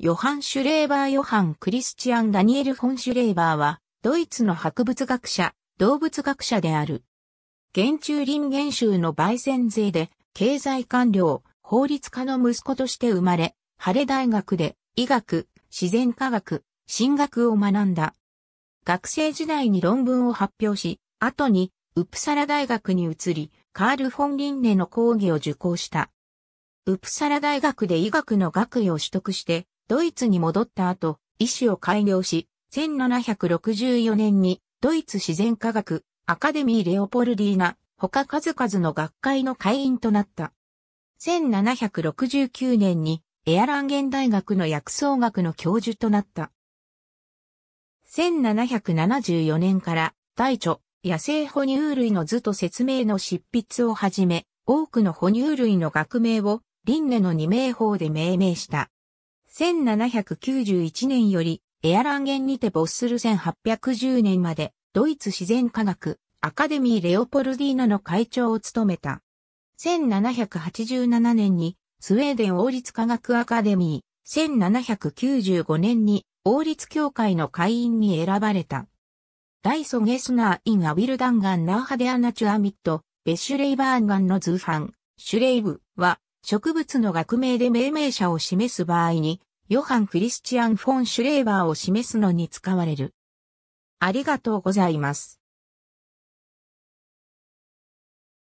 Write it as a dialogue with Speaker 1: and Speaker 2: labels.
Speaker 1: ヨハン・シュレーバー・ヨハン・クリスチアン・ダニエル・フォン・シュレーバーは、ドイツの博物学者、動物学者である。現中林元州の焙煎税で、経済官僚、法律家の息子として生まれ、ハレ大学で医学、自然科学、進学を学んだ。学生時代に論文を発表し、後にウプサラ大学に移り、カール・フォン・リンネの講義を受講した。ウプサラ大学で医学の学位を取得して、ドイツに戻った後、医師を開業し、1764年にドイツ自然科学アカデミー・レオポルディーナ、他数々の学会の会員となった。1769年にエアランゲン大学の薬草学の教授となった。1774年から大著、野生哺乳類の図と説明の執筆をはじめ、多くの哺乳類の学名を、輪廻の二名法で命名した。1791年より、エアランゲンにて没する1810年まで、ドイツ自然科学、アカデミー・レオポルディーナの会長を務めた。1787年に、スウェーデン王立科学アカデミー、1795年に、王立協会の会員に選ばれた。ダイソゲスナー・イン・アビルダンガン・ナーハデアナチュアミット、ベッシュレイバーンガンの図版、シュレイブは、植物の学名で命名者を示す場合に、ヨハン・クリスチアン・フォン・シュレーバーを示すのに使われる。ありがとうございます。